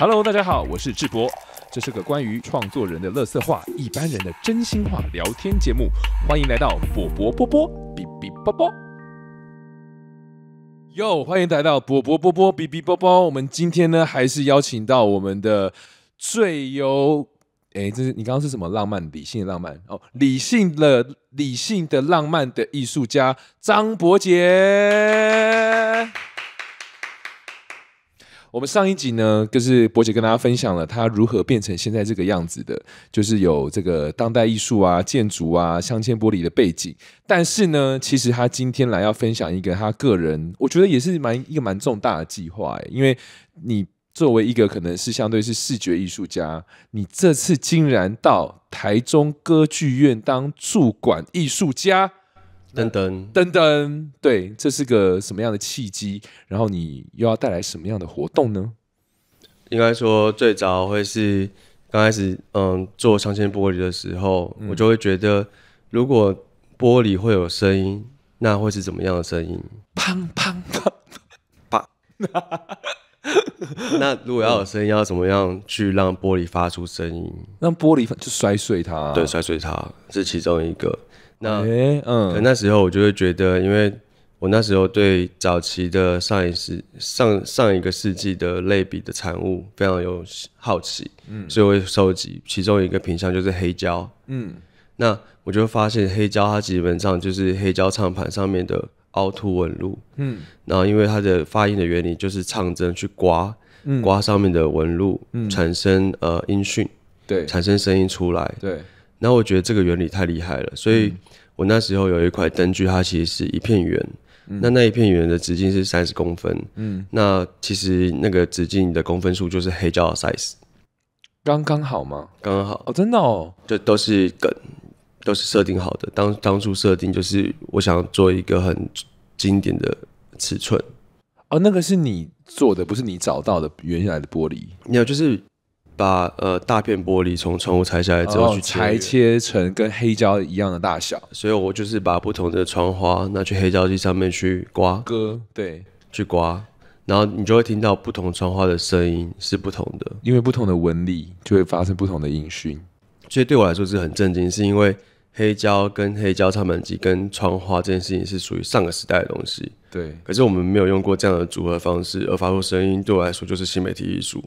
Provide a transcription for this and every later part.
Hello，大家好，我是智博，这是个关于创作人的乐色话，一般人的真心话聊天节目，欢迎来到波波波波比比波波哟，欢迎来到波波波波比比波波。我们今天呢，还是邀请到我们的最有。哎，这是你刚刚是什么？浪漫理性的浪漫哦，理性的理性的浪漫的艺术家张博杰。我们上一集呢，就是博姐跟大家分享了她如何变成现在这个样子的，就是有这个当代艺术啊、建筑啊、镶嵌玻璃的背景。但是呢，其实她今天来要分享一个她个人，我觉得也是蛮一个蛮重大的计划。因为你作为一个可能是相对是视觉艺术家，你这次竟然到台中歌剧院当驻馆艺术家。噔噔噔噔，对，这是个什么样的契机？然后你又要带来什么样的活动呢？应该说最早会是刚开始，嗯，做镶嵌玻璃的时候，我就会觉得，如果玻璃会有声音，那会是怎么样的声音？砰砰砰！啪！那如果要有声音，要怎么样去让玻璃发出声音？让玻璃就摔碎它，对，摔碎它是其中一个。那嗯，可那时候我就会觉得，因为我那时候对早期的上一世、上上一个世纪的类比的产物非常有好奇，嗯，所以我会收集其中一个品项就是黑胶，嗯，那我就发现黑胶它基本上就是黑胶唱盘上面的凹凸纹路，嗯，然后因为它的发音的原理就是唱针去刮，刮上面的纹路，嗯，产生呃音讯，对，产生声音出来，对。然后我觉得这个原理太厉害了，所以我那时候有一块灯具，它其实是一片圆，那那一片圆的直径是三十公分，嗯，那其实那个直径的公分数就是黑胶的 size，刚刚好吗？刚刚好哦，真的哦，就都是梗，都是设定好的。当当初设定就是我想做一个很经典的尺寸，哦，那个是你做的，不是你找到的原来的玻璃？没有，就是。把呃大片玻璃从窗户拆下来之后去裁，切成跟黑胶一样的大小，所以我就是把不同的窗花拿去黑胶机上面去刮割，对，去刮，然后你就会听到不同窗花的声音是不同的，因为不同的纹理就会发生不同的音讯。所以对我来说是很震惊，是因为黑胶跟黑胶唱盘机跟窗花这件事情是属于上个时代的东西，对。可是我们没有用过这样的组合方式而发出声音，对我来说就是新媒体艺术。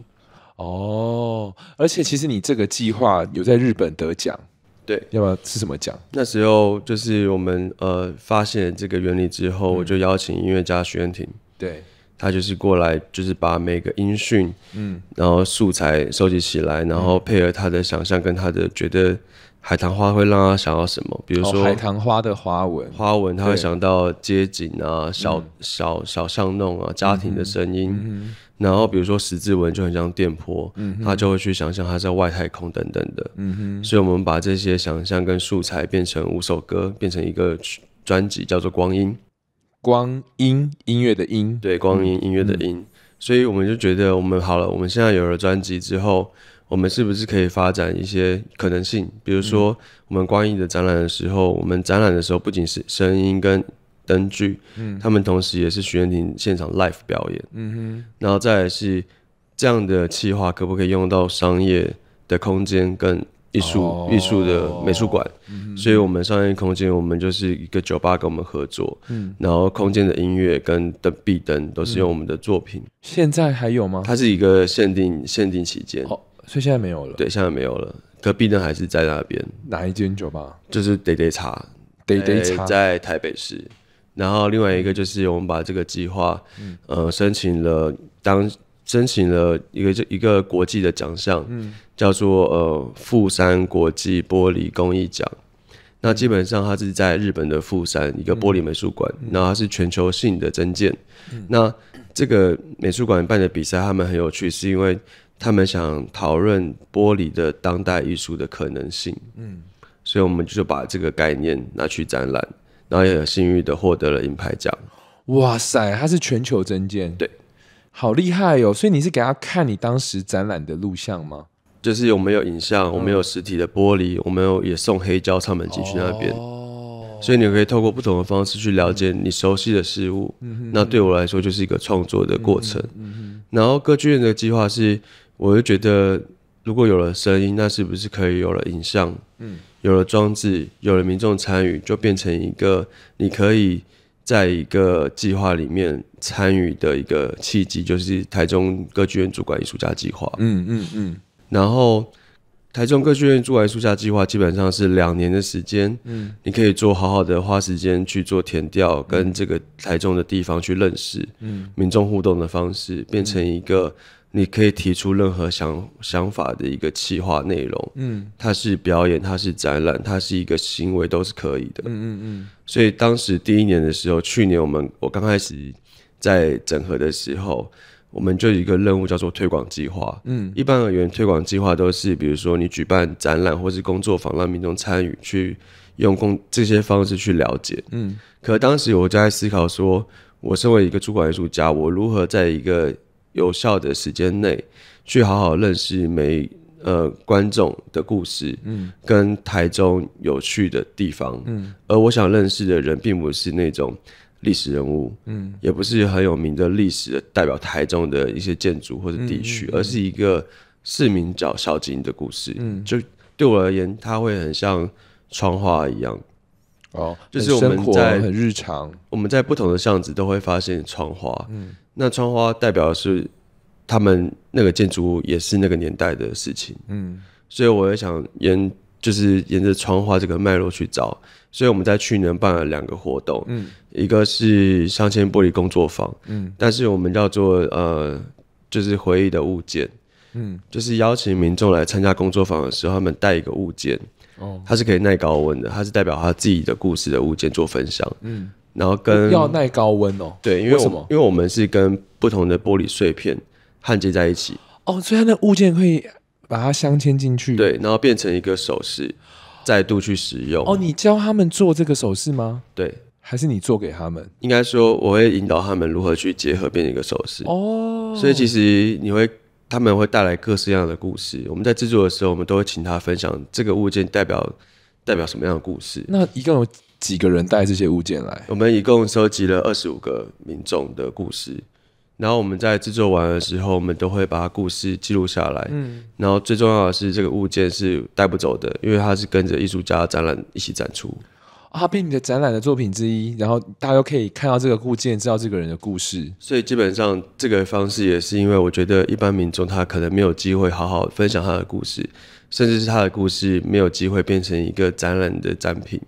哦，而且其实你这个计划有在日本得奖，对，要不要是什么奖？那时候就是我们呃发现这个原理之后，我就邀请音乐家徐愿婷，对，他就是过来，就是把每个音讯，嗯，然后素材收集起来，然后配合他的想象跟他的觉得。海棠花会让他想到什么？比如说海棠花的花纹，花纹，他会想到街景啊，小小小巷弄啊，家庭的声音。然后比如说十字纹就很像电波，嗯，他就会去想象他在外太空等等的，嗯哼。所以，我们把这些想象跟素材变成五首歌，变成一个专辑，叫做《光阴》。光阴音乐的音，对，光阴音乐的音。所以，我们就觉得我们好了，我们现在有了专辑之后。我们是不是可以发展一些可能性？比如说，我们关于的展览的时候，我们展览的时候不仅是声音跟灯具，嗯，他们同时也是徐元廷现场 live 表演，嗯哼，然后再是这样的企划，可不可以用到商业的空间跟艺术艺术的美术馆？所以，我们商业空间，我们就是一个酒吧跟我们合作，嗯，然后空间的音乐跟灯壁灯都是用我们的作品。现在还有吗？它是一个限定限定期间。所以现在没有了。对，现在没有了。隔壁呢还是在那边。哪一间酒吧？就是 Day 茶。Day 茶在台北市。然后另外一个就是我们把这个计划，呃，申请了当申请了一个一个国际的奖项，叫做呃富山国际玻璃工艺奖。那基本上它是在日本的富山一个玻璃美术馆，然后它是全球性的增建。那这个美术馆办的比赛，他们很有趣，是因为。他们想讨论玻璃的当代艺术的可能性，嗯，所以我们就把这个概念拿去展览，然后也有幸运的获得了银牌奖。哇塞，他是全球增建，对，好厉害哦！所以你是给他看你当时展览的录像吗？就是我们有影像，我们有实体的玻璃，我们有也送黑胶唱片进去那边哦，所以你可以透过不同的方式去了解你熟悉的事物。嗯哼，那对我来说就是一个创作的过程。嗯哼，然后歌剧院的计划是。我就觉得，如果有了声音，那是不是可以有了影像？嗯，有了装置，有了民众参与，就变成一个你可以在一个计划里面参与的一个契机，就是台中歌剧院主管艺术家计划。嗯嗯嗯。然后，台中歌剧院主管艺术家计划基本上是两年的时间。嗯，你可以做好好的花时间去做填调，跟这个台中的地方去认识，嗯，民众互动的方式变成一个。你可以提出任何想想法的一个企划内容，嗯，它是表演，它是展览，它是一个行为，都是可以的，嗯嗯嗯。所以当时第一年的时候，去年我们我刚开始在整合的时候，我们就一个任务叫做推广计划，嗯，一般而言推广计划都是比如说你举办展览或是工作坊，让民众参与去用工这些方式去了解，嗯。可当时我就在思考说，我身为一个主管艺术家，我如何在一个有效的时间内，去好好认识每呃观众的故事，嗯，跟台中有趣的地方，嗯，而我想认识的人，并不是那种历史人物，嗯，也不是很有名的历史代表台中的一些建筑或者地区，而是一个市民叫小金的故事，嗯，就对我而言，它会很像窗花一样，哦，就是我们在很日常，我们在不同的巷子都会发现窗花，嗯。那窗花代表的是他们那个建筑物也是那个年代的事情，嗯，所以我也想沿就是沿着窗花这个脉络去找，所以我们在去年办了两个活动，嗯，一个是镶嵌玻璃工作坊，嗯，但是我们叫做呃就是回忆的物件，嗯，就是邀请民众来参加工作坊的时候，他们带一个物件，哦，它是可以耐高温的，它是代表他自己的故事的物件做分享，嗯。然后跟要耐高温哦，对，因为什么？因为我们是跟不同的玻璃碎片焊接在一起。哦，所以它那物件以把它镶嵌进去。对，然后变成一个首饰，再度去使用。哦，你教他们做这个首饰吗？对，还是你做给他们？应该说我会引导他们如何去结合，变成一个首饰。哦，所以其实你会他们会带来各式各样的故事。我们在制作的时候，我们都会请他分享这个物件代表代表什么样的故事。那一共有几个人带这些物件来？我们一共收集了二十五个民众的故事，然后我们在制作完的时候，我们都会把故事记录下来。嗯，然后最重要的是，这个物件是带不走的，因为它是跟着艺术家展览一起展出。阿变成你的展览的作品之一，然后大家都可以看到这个物件，知道这个人的故事。所以基本上这个方式也是因为我觉得一般民众他可能没有机会好好分享他的故事，甚至是他的故事没有机会变成一个展览的展品。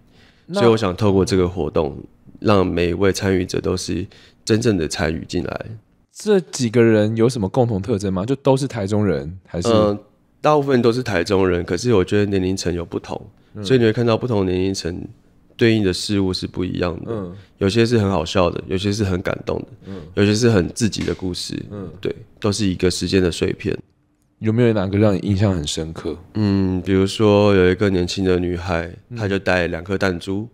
所以我想透过这个活动，让每一位参与者都是真正的参与进来。这几个人有什么共同特征吗？就都是台中人，还是？嗯，大部分都是台中人，可是我觉得年龄层有不同，所以你会看到不同年龄层对应的事物是不一样的。嗯，有些是很好笑的，有些是很感动的，嗯，有些是很自己的故事。嗯，对，都是一个时间的碎片。有没有哪个让你印象很深刻？嗯，比如说有一个年轻的女孩，她就带两颗弹珠，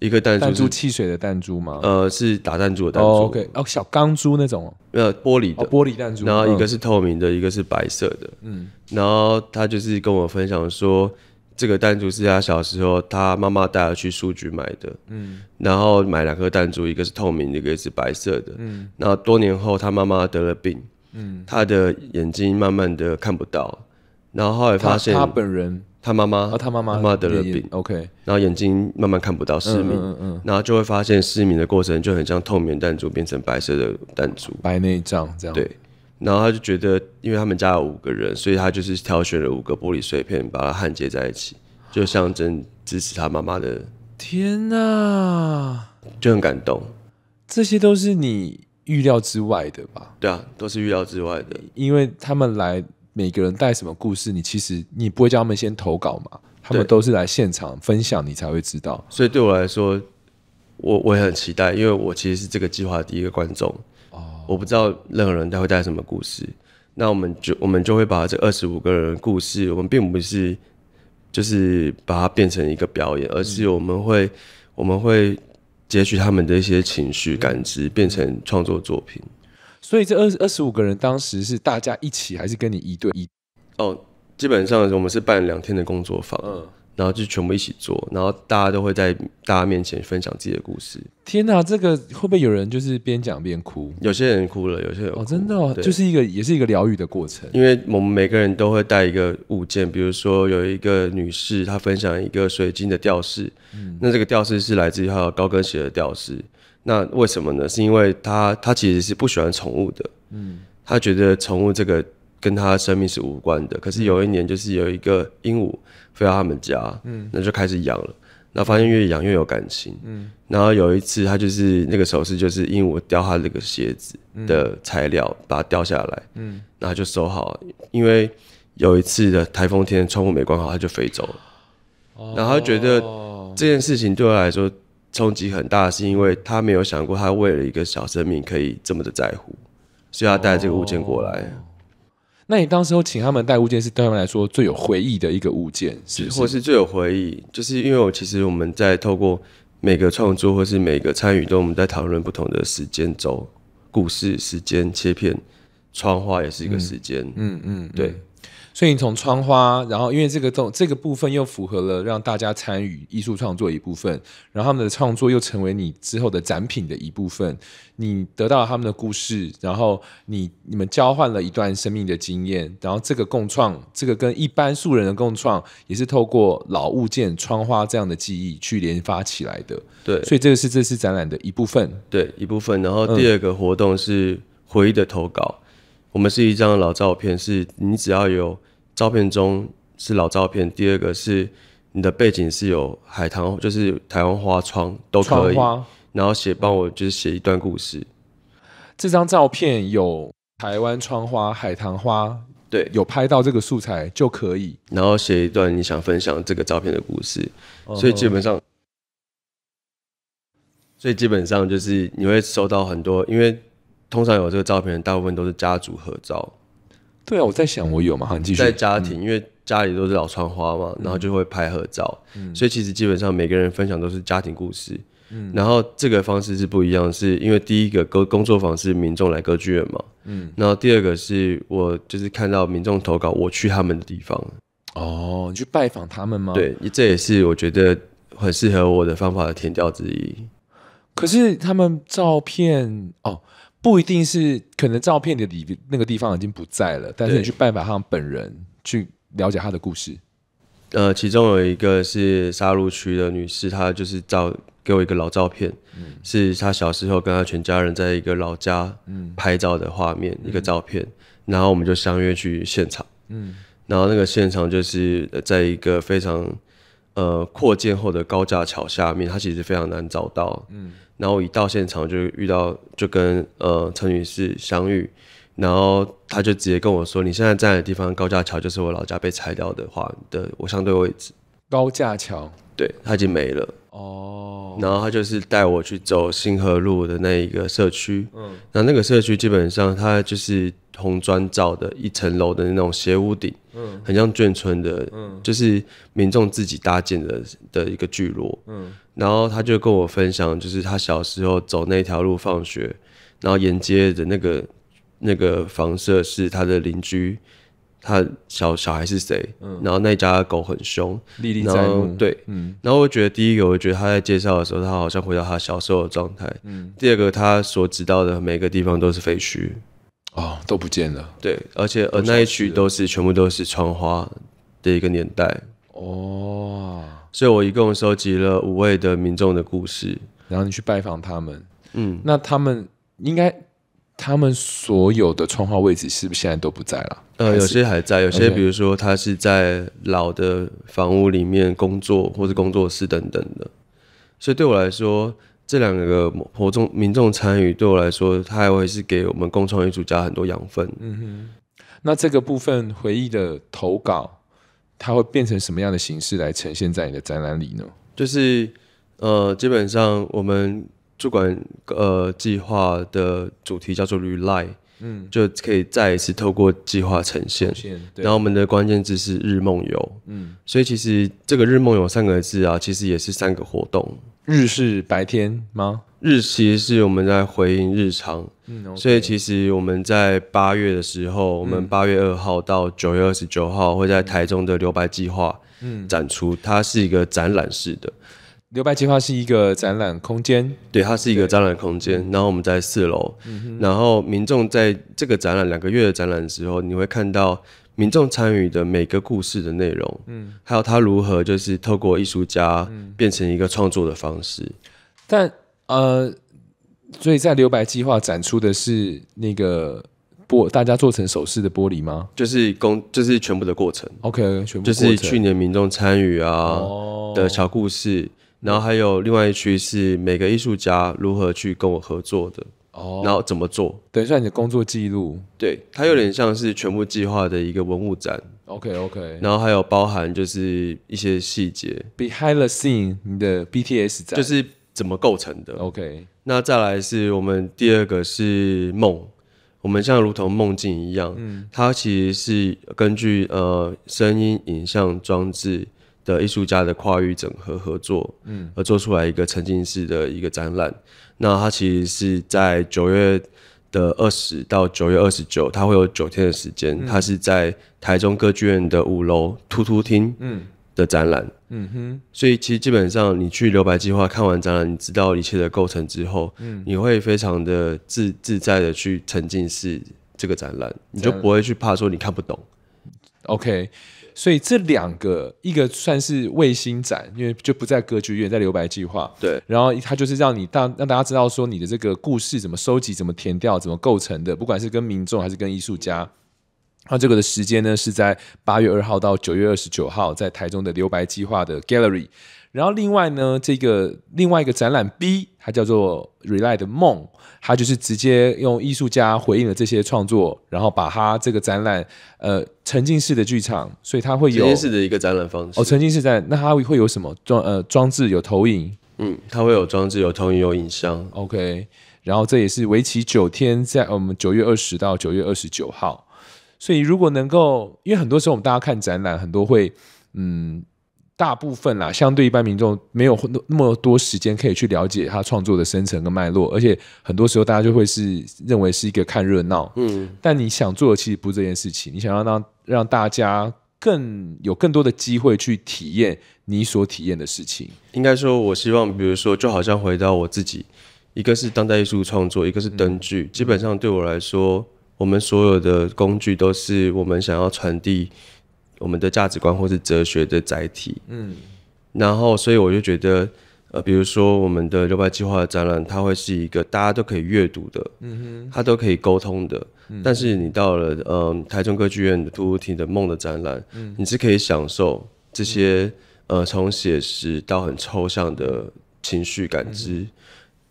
一个弹珠，弹珠汽水的弹珠吗？呃，是打弹珠的弹珠。哦，OK，哦，小钢珠那种，呃，玻璃的玻璃弹珠。然后一个是透明的，一个是白色的。嗯，然后她就是跟我分享说，这个弹珠是她小时候她妈妈带她去书局买的。嗯，然后买两颗弹珠，一个是透明的，一个是白色的。嗯，然后多年后她妈妈得了病。嗯，他的眼睛慢慢的看不到，然后后来发现他本人，他妈妈，他妈妈妈妈得了病，OK，然后眼睛慢慢看不到，失明，嗯嗯然后就会发现失明的过程就很像透明弹珠变成白色的弹珠，白内障这样。对，然后他就觉得，因为他们家有五个人，所以他就是挑选了五个玻璃碎片，把它焊接在一起，就象征支持他妈妈的。天哪，就很感动。这些都是你。预料之外的吧？对啊，都是预料之外的，因为他们来每个人带什么故事，你其实你不会叫他们先投稿嘛，他们都是来现场分享，你才会知道。所以对我来说，我我也很期待，因为我其实是这个计划第一个观众哦，我不知道任何人他会带什么故事，那我们就我们就会把这二十五个人的故事，我们并不是就是把它变成一个表演，而是我们会我们会。截取他们的一些情绪感知，变成创作作品。所以这二二十五个人当时是大家一起，还是跟你一对一？哦，基本上我们是办两天的工作坊。嗯。然后就全部一起做，然后大家都会在大家面前分享自己的故事。天哪，这个会不会有人就是边讲边哭？有些人哭了，有些人哦，真的哦，就是一个也是一个疗愈的过程。因为我们每个人都会带一个物件，比如说有一个女士，她分享一个水晶的吊饰，嗯，那这个吊饰是来自于她高跟鞋的吊饰。那为什么呢？是因为她她其实是不喜欢宠物的，嗯，她觉得宠物这个。跟他的生命是无关的，可是有一年就是有一个鹦鹉飞到他们家，嗯，那就开始养了。那发现越养越有感情，嗯，然后有一次他就是那个手势，就是鹦鹉叼他那个鞋子的材料把它叼下来，嗯，然后就收好。因为有一次的台风天窗户没关好，它就飞走了。然后他觉得这件事情对他来说冲击很大，是因为他没有想过他为了一个小生命可以这么的在乎，所以他带这个物件过来。那你当时候请他们带物件，是对他们来说最有回忆的一个物件，是或是最有回忆，就是因为我其实我们在透过每个创作或是每个参与中，我们在讨论不同的时间轴、故事、时间切片、窗花，也是一个时间。嗯嗯，对。所以你从窗花，然后因为这个动这个部分又符合了让大家参与艺术创作一部分，然后他们的创作又成为你之后的展品的一部分，你得到他们的故事，然后你你们交换了一段生命的经验，然后这个共创，这个跟一般素人的共创也是透过老物件窗花这样的记忆去连发起来的。对，所以这个是这次展览的一部分。对，一部分。然后第二个活动是回忆的投稿。我们是一张老照片，是你只要有照片中是老照片。第二个是你的背景是有海棠，就是台湾花窗都可以。然后写帮我就是写一段故事。这张照片有台湾窗花、海棠花，对，有拍到这个素材就可以。然后写一段你想分享这个照片的故事。所以基本上，所以基本上就是你会收到很多，因为。通常有这个照片大部分都是家族合照，对啊，我在想我有吗？你继续在家庭，因为家里都是老窗花嘛，然后就会拍合照，所以其实基本上每个人分享都是家庭故事。嗯，然后这个方式是不一样，是因为第一个歌工作坊是民众来歌剧院嘛，嗯，然后第二个是我就是看到民众投稿，我去他们的地方，哦，你去拜访他们吗？对，这也是我觉得很适合我的方法的填料之一。可是他们照片哦。不一定是可能照片的里那个地方已经不在了，但是你去拜访他本人，去了解他的故事。呃，其中有一个是杀戮区的女士，她就是照给我一个老照片，是她小时候跟她全家人在一个老家拍照的画面，一个照片。然后我们就相约去现场，嗯，然后那个现场就是在一个非常呃扩建后的高架桥下面，它其实非常难找到，嗯。然后我一到现场就遇到，就跟呃陈女士相遇，然后他就直接跟我说：“你现在在的地方，高架桥就是我老家被拆掉的话的我相对位置。”高架桥，对，它已经没了哦。然后他就是带我去走新河路的那一个社区，嗯，那那个社区基本上它就是红砖造的一层楼的那种斜屋顶，嗯，很像眷村的，嗯，就是民众自己搭建的的一个聚落，嗯。然后他就跟我分享，就是他小时候走那条路放学，然后沿街的那个那个房舍是他的邻居，他小小孩是谁，然后那家狗很凶，历历在目。对，然后我觉得第一个，我觉得他在介绍的时候，他好像回到他小时候的状态。第二个，他所知道的每个地方都是废墟，哦，都不见了。对，而且而那一区都是全部都是窗花的一个年代。哦，所以我一共收集了五位的民众的故事，然后你去拜访他们，嗯，那他们应该，他们所有的窗画位置是不是现在都不在了？呃，有些还在，有些比如说他是在老的房屋里面工作或是工作室等等的，所以对我来说，这两个活动民众参与对我来说，他还会是给我们共创艺术加很多养分。嗯哼，那这个部分回忆的投稿。它会变成什么样的形式来呈现在你的展览里呢？就是，呃，基本上我们主管呃计划的主题叫做 “rely”。嗯，就可以再一次透过计划呈现。然后我们的关键字是日梦游，嗯，所以其实这个日梦游三个字啊，其实也是三个活动。日是白天吗？日期是我们在回应日常，所以其实我们在八月的时候，我们八月二号到九月二十九号会在台中的留白计划，嗯，展出，它是一个展览式的。留白计划是一个展览空间，对，它是一个展览空间。然后我们在四楼，然后民众在这个展览两个月的展览之候，你会看到民众参与的每个故事的内容，嗯，还有他如何就是透过艺术家变成一个创作的方式。但呃，所以在留白计划展出的是那个玻大家做成首饰的玻璃吗？就是工，就是全部的过程。OK，全部就是去年民众参与啊的小故事。然后还有另外一区是每个艺术家如何去跟我合作的，哦，然后怎么做？等一下你的工作记录，对，它有点像是全部计划的一个文物展。OK OK，然后还有包含就是一些细节，Behind the Scene，你的 BTS 展就是怎么构成的？OK，那再来是我们第二个是梦，我们像如同梦境一样，嗯，它其实是根据呃声音、影像装置。的艺术家的跨域整合合作，嗯，而做出来一个沉浸式的一个展览。那它其实是在九月的二十到九月二十九，它会有九天的时间。它是在台中歌剧院的五楼突突厅的展览。嗯哼，所以其实基本上你去留白计划看完展览，你知道一切的构成之后，嗯，你会非常的自自在的去沉浸式这个展览，你就不会去怕说你看不懂。OK。所以这两个，一个算是卫星展，因为就不在歌剧院，在留白计划。对，然后他就是让你大让大家知道说你的这个故事怎么收集、怎么填掉、怎么构成的，不管是跟民众还是跟艺术家。那这个的时间呢，是在八月二号到九月二十九号，在台中的留白计划的 gallery。然后另外呢，这个另外一个展览 B，它叫做 r e l a g 的梦，它就是直接用艺术家回应了这些创作，然后把它这个展览，呃，沉浸式的剧场，所以它会有沉浸式的一个展览方式。哦，沉浸式展，那它会有什么装呃装置？有投影？嗯，它会有装置，有投影，有影像。OK，然后这也是为期九天，在我们九月二十到九月二十九号。所以如果能够，因为很多时候我们大家看展览，很多会嗯。大部分啦，相对一般民众没有那么多时间可以去了解他创作的深层跟脉络，而且很多时候大家就会是认为是一个看热闹。嗯，但你想做的其实不是这件事情，你想要让让大家更有更多的机会去体验你所体验的事情。应该说，我希望比如说，就好像回到我自己，一个是当代艺术创作，一个是灯具。基本上对我来说，我们所有的工具都是我们想要传递。我们的价值观或是哲学的载体，嗯，然后所以我就觉得，呃，比如说我们的六百计划的展览，它会是一个大家都可以阅读的，嗯哼，它都可以沟通的，但是你到了，嗯，台中歌剧院的杜如庭的梦的展览，嗯，你是可以享受这些，呃，从写实到很抽象的情绪感知。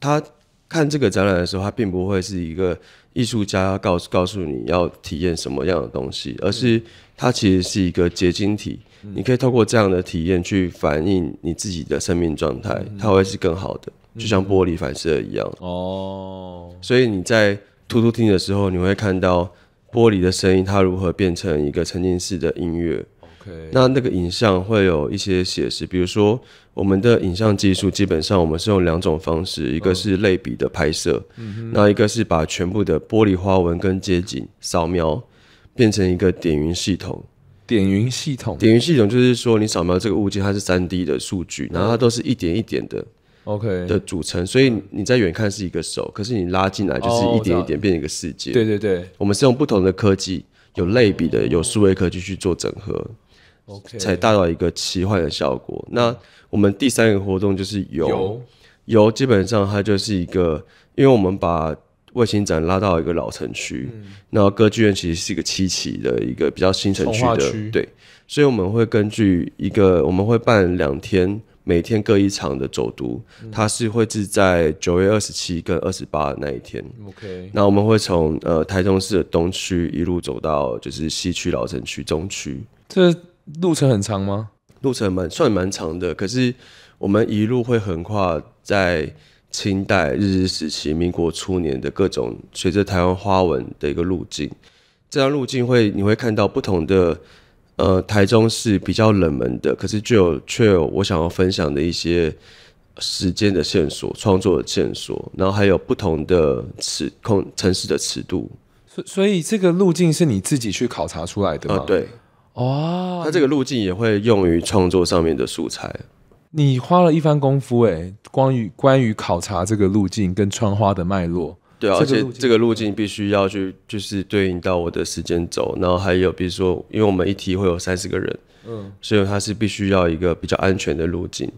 他看这个展览的时候，他并不会是一个艺术家告告诉你要体验什么样的东西，而是。它其实是一个结晶体，你可以透过这样的体验去反映你自己的生命状态，它会是更好的，就像玻璃反射一样。哦，所以你在突突听的时候，你会看到玻璃的声音，它如何变成一个沉浸式的音乐。OK，那那个影像会有一些写实，比如说我们的影像技术，基本上我们是用两种方式，一个是类比的拍摄，那一个是把全部的玻璃花纹跟街景扫描。变成一个点云系统，点云系统，点云系统就是说，你扫描这个物件，它是三 D 的数据，然后它都是一点一点的，OK 的组成。所以你在远看是一个手，可是你拉进来就是一点一点变成一个世界。对对对，我们是用不同的科技，有类比的，有数位科技去做整合，OK 才达到一个奇幻的效果。那我们第三个活动就是油，油基本上它就是一个，因为我们把。卫星展拉到一个老城区，那歌剧院其实是一个七期的一个比较新城区的，对，所以我们会根据一个，我们会办两天，每天各一场的走读，它是会是在九月二十七跟二十八那一天，OK，那我们会从呃台中市的东区一路走到就是西区老城区中区，这路程很长吗？路程蛮算蛮长的，可是我们一路会横跨在。清代、日治时期、民国初年的各种随着台湾花纹的一个路径，这条路径会你会看到不同的，呃，台中是比较冷门的，可是就有却有我想要分享的一些时间的线索、创作的线索，然后还有不同的尺空城市的尺度。所所以这个路径是你自己去考察出来的吗？对，哦，它这个路径也会用于创作上面的素材。你花了一番功夫哎，关于关于考察这个路径跟窗花的脉络，对，而且这个路径必须要去，就是对应到我的时间轴，然后还有比如说，因为我们一题会有三十个人，嗯，所以它是必须要一个比较安全的路径。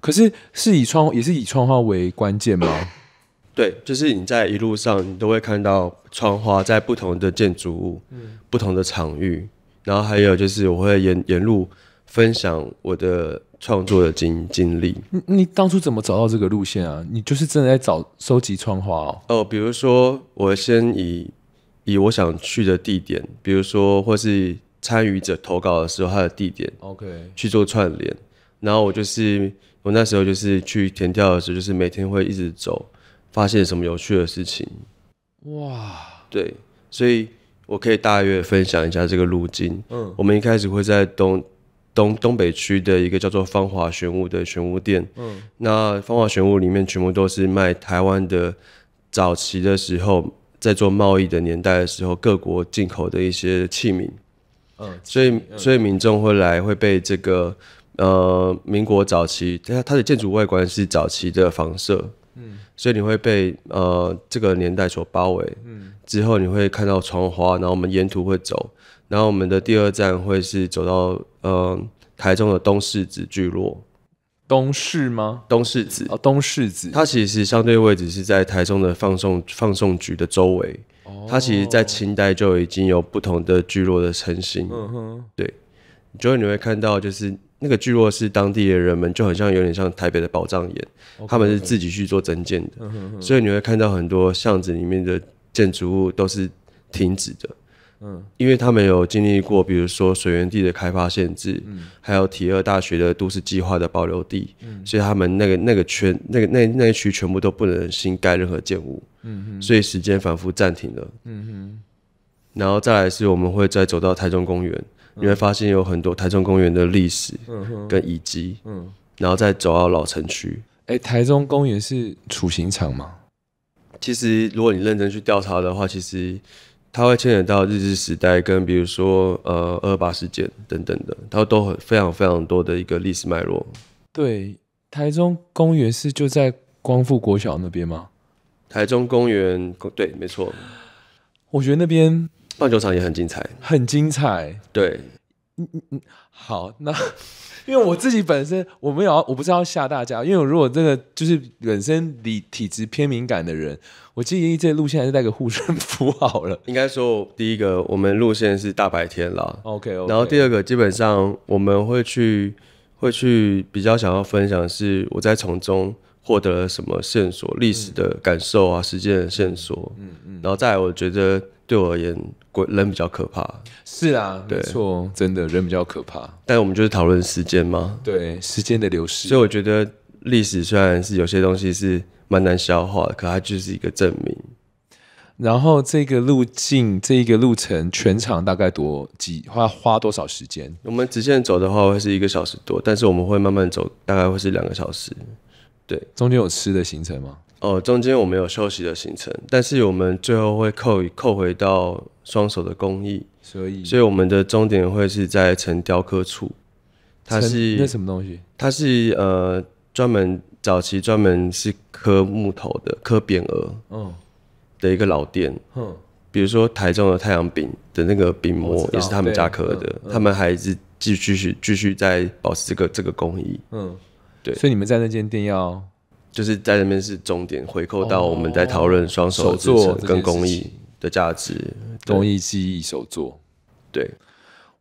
可是是以窗也是以窗花为关键吗？对，就是你在一路上你都会看到窗花在不同的建筑物、不同的场域，然后还有就是我会沿沿路。分享我的创作的经经历。你你当初怎么找到这个路线啊？你就是真的在找收集窗花哦。哦，比如说我先以以我想去的地点，比如说或是参与者投稿的时候他的地点，OK，去做串联。然后我就是我那时候就是去填掉的时候，就是每天会一直走，发现什么有趣的事情。哇，对，所以我可以大约分享一下这个路径。嗯，我们一开始会在东。东东北区的一个叫做芳华玄武的玄武店，嗯，那芳华玄武里面全部都是卖台湾的早期的时候，在做贸易的年代的时候，各国进口的一些器皿，嗯，所以所以民众会来会被这个呃民国早期，它它的建筑外观是早期的房舍。嗯，所以你会被呃这个年代所包围。嗯，之后你会看到窗花，然后我们沿途会走，然后我们的第二站会是走到呃台中的东市子聚落。东市吗？东市子。哦，东市子。它其实相对位置是在台中的放送放送局的周围。哦。它其实在清代就已经有不同的聚落的成型。嗯哼。对，就后你会看到就是。那个聚落是当地的人们，就很像有点像台北的宝藏眼，他们是自己去做增建的，所以你会看到很多巷子里面的建筑物都是停止的，嗯，因为他们有经历过，比如说水源地的开发限制，嗯，还有体二大学的都市计划的保留地，所以他们那个那个圈那个那那一区全部都不能新盖任何建物，嗯所以时间反复暂停了，嗯然后再来是我们会再走到台中公园。你会发现有很多台中公园的历史跟遗迹，嗯，然后再走到老城区。哎，台中公园是处刑场吗？其实，如果你认真去调查的话，其实它会牵扯到日治时代跟比如说呃二二八事件等等的，它都很非常非常多的一个历史脉络。对，台中公园是就在光复国小那边吗？台中公园，对，没错。我觉得那边。棒球场也很精彩，很精彩。对，嗯嗯嗯，好，那因为我自己本身我没有，我不是要吓大家，因为我如果真的就是本身体体质偏敏感的人，我建议这路线还是带个护身符好了。应该说，第一个我们路线是大白天啦 o k OK。然后第二个，基本上我们会去，会去比较想要分享是我在从中。获得了什么线索？历史的感受啊，时间的线索。嗯嗯，然后再来，我觉得对我而言，人比较可怕。是啊，没错，真的人比较可怕。但我们就是讨论时间嘛。对，时间的流失。所以我觉得历史虽然是有些东西是蛮难消化的，可它就是一个证明。然后这个路径，这一个路程，全场大概多几花花多少时间？我们直线走的话会是一个小时多，但是我们会慢慢走，大概会是两个小时。对，中间有吃的行程吗？哦，中间我们有休息的行程，但是我们最后会扣扣回到双手的工艺，所以所以我们的终点会是在陈雕刻处，它是那什么东西？它是呃专门早期专门是刻木头的，刻匾额嗯的一个老店，嗯，比如说台中的太阳饼的那个饼模也是他们家刻的，他们还是继继续继续在保持这个这个工艺，嗯。对，所以你们在那间店要，就是在那边是重点回扣到我们在讨论双手做跟工艺的价值，工艺技艺手做，对，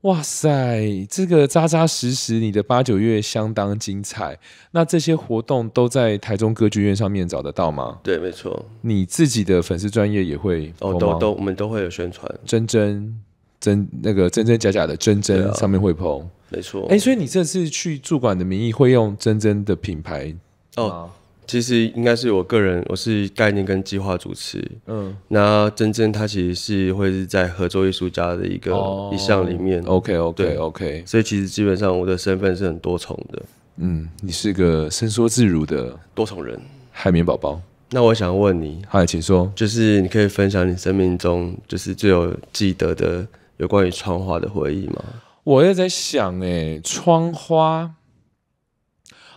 哇塞，这个扎扎实实，你的八九月相当精彩。那这些活动都在台中歌剧院上面找得到吗？对，没错，你自己的粉丝专业也会哦，都都我们都会有宣传，真真真那个真真假假的真真上面会播。没错，哎，所以你这次去驻馆的名义会用珍珍的品牌哦。其实应该是我个人，我是概念跟计划主持。嗯，那珍珍他其实是会是在合作艺术家的一个一项里面。OK OK OK，所以其实基本上我的身份是很多重的。嗯，你是个伸缩自如的多重人，海绵宝宝。那我想问你，嗨，请说，就是你可以分享你生命中就是最有记得的有关于窗花的回忆吗？我也在想，哎，窗花。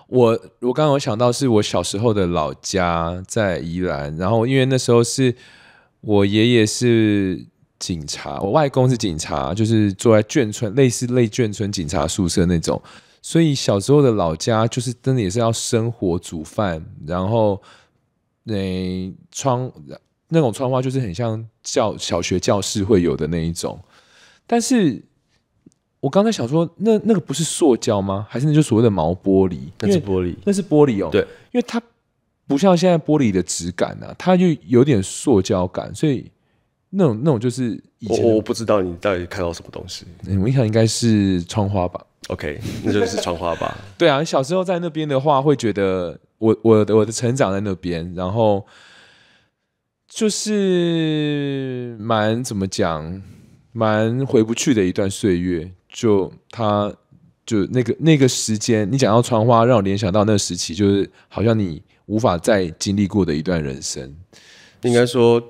我我刚刚有想到，是我小时候的老家在宜兰，然后因为那时候是我爷爷是警察，我外公是警察，就是住在眷村，类似类眷村警察宿舍那种，所以小时候的老家就是真的也是要生火煮饭，然后那窗那种窗花就是很像教小学教室会有的那一种，但是。我刚才想说，那那个不是塑胶吗？还是那就所谓的毛玻璃？那是玻璃，那是玻璃哦。对，因为它不像现在玻璃的质感啊，它就有点塑胶感，所以那种那种就是……我我不知道你到底看到什么东西。我印看应该是窗花吧。OK，那就是窗花吧。对啊，小时候在那边的话，会觉得我我我的成长在那边，然后就是蛮怎么讲，蛮回不去的一段岁月。就他，就那个那个时间，你讲到窗花，让我联想到那个时期，就是好像你无法再经历过的一段人生。应该说，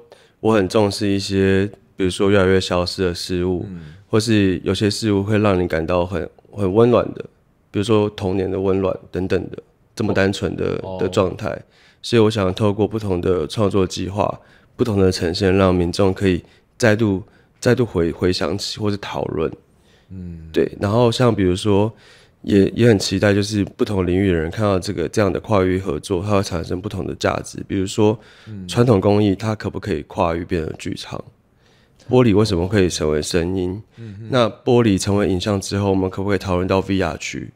我很重视一些，比如说越来越消失的事物，或是有些事物会让你感到很很温暖的，比如说童年的温暖等等的这么单纯的的状态。所以，我想透过不同的创作计划、不同的呈现，让民众可以再度再度回回想起，或是讨论。嗯，对，然后像比如说，也也很期待，就是不同领域的人看到这个这样的跨域合作，它会产生不同的价值。比如说，传统工艺它可不可以跨域变成剧场？玻璃为什么可以成为声音？那玻璃成为影像之后，我们可不可以讨论到 VR 区？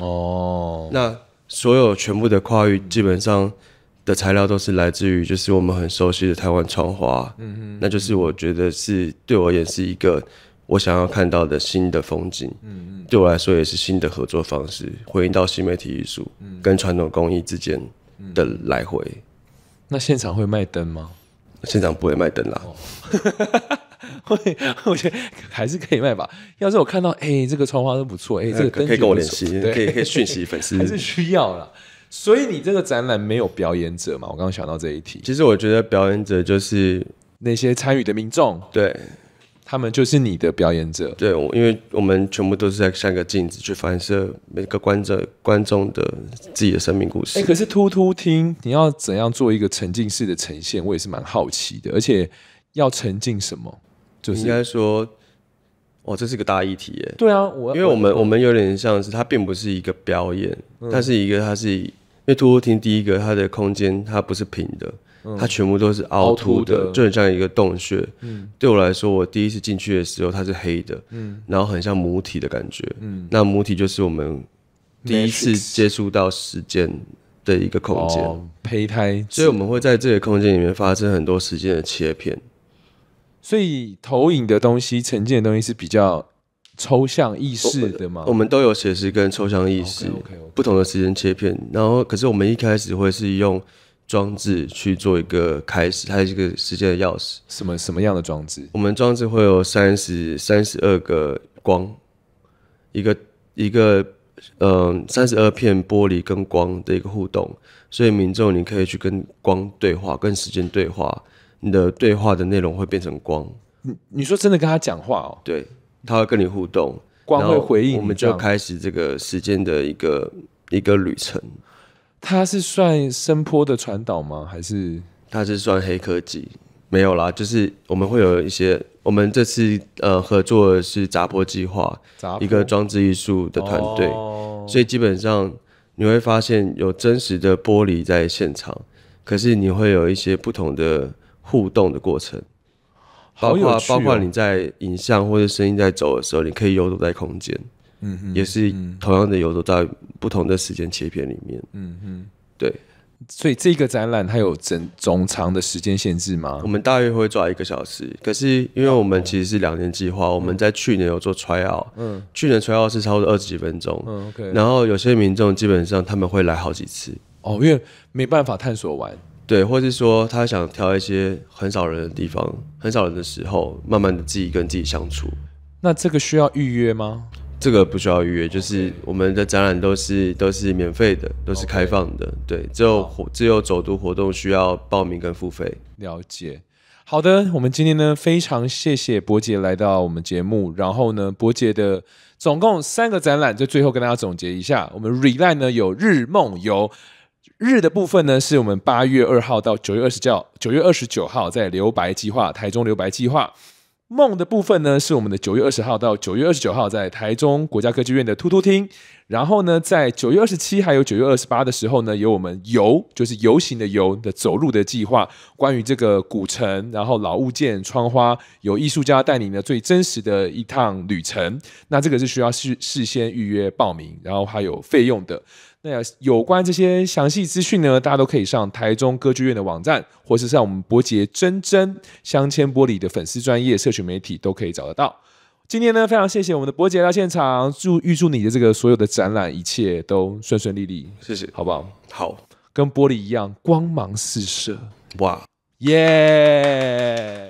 哦，那所有全部的跨域，基本上的材料都是来自于，就是我们很熟悉的台湾窗花。嗯哼，那就是我觉得是对我也是一个。我想要看到的新的风景，嗯嗯，对我来说也是新的合作方式，回应到新媒体艺术跟传统工艺之间的来回。那现场会卖灯吗？现场不会卖灯啦。会，我觉得还是可以卖吧。要是我看到，哎，这个窗花都不错，哎，这个灯可以跟我联系，可以可以讯息 粉丝，还是需要了。所以你这个展览没有表演者嘛？我刚刚想到这一题。其实我觉得表演者就是那些参与的民众。对。他们就是你的表演者，对，因为我们全部都是在像个镜子去反射每个观者观众的自己的生命故事。哎，可是突突听，你要怎样做一个沉浸式的呈现？我也是蛮好奇的，而且要沉浸什么？就是应该说，哇，这是个大议题。耶。对啊，我因为我们我们有点像是它并不是一个表演，它是一个，它是因为突突听第一个它的空间它不是平的。它全部都是凹凸的，就很像一个洞穴。嗯，对我来说，我第一次进去的时候，它是黑的，嗯，然后很像母体的感觉。嗯，那母体就是我们第一次接触到时间的一个空间，胚胎。所以我们会在这个空间里面发生很多时间的切片。所以投影的东西、呈现的东西是比较抽象意识的嘛？我们都有写实跟抽象意识不同的时间切片。然后，可是我们一开始会是用。装置去做一个开始，它是一个时间的钥匙。什么什么样的装置？我们装置会有三十三十二个光，一个一个嗯三十二片玻璃跟光的一个互动，所以民众你可以去跟光对话，跟时间对话，你的对话的内容会变成光。你你说真的跟他讲话哦？对，他会跟你互动，光会回应。我们就开始这个时间的一个一个旅程。它是算声波的传导吗？还是它是算黑科技？没有啦，就是我们会有一些，我们这次呃合作的是杂波计划，一个装置艺术的团队，所以基本上你会发现有真实的玻璃在现场，可是你会有一些不同的互动的过程，包括包括你在影像或者声音在走的时候，你可以游走在空间。嗯，也是同样的油都在不同的时间切片里面。嗯嗯，对，所以这个展览它有整总长的时间限制吗？我们大约会抓一个小时，可是因为我们其实是两年计划，我们在去年有做 trial，嗯，去年 trial 是差不多二十几分钟，嗯，OK。然后有些民众基本上他们会来好几次，哦，因为没办法探索完，对，或是说他想挑一些很少人的地方，很少人的时候，慢慢的自己跟自己相处。那这个需要预约吗？这个不需要预约，就是我们的展览都是都是免费的，都是开放的。对，只有只有走读活动需要报名跟付费。了解，好的，我们今天呢非常谢谢伯杰来到我们节目，然后呢伯杰的总共三个展览，就最后跟大家总结一下，我们 r e l a y 呢有日梦，游，日的部分呢是我们八月二号到九月二十九九月二十九号在留白计划，台中留白计划。梦的部分呢，是我们的九月二十号到九月二十九号在台中国家歌剧院的突突厅，然后呢，在九月二十七还有九月二十八的时候呢，有我们游，就是游行的游的走路的计划，关于这个古城，然后老物件窗花，有艺术家带领的最真实的一趟旅程。那这个是需要事事先预约报名，然后还有费用的。那有关这些详细资讯呢？大家都可以上台中歌剧院的网站，或是上我们伯杰真真镶嵌玻璃的粉丝专业社群媒体，都可以找得到。今天呢，非常谢谢我们的伯杰到现场，祝预祝你的这个所有的展览一切都顺顺利利。谢谢，好不好？好，跟玻璃一样光芒四射，哇，耶！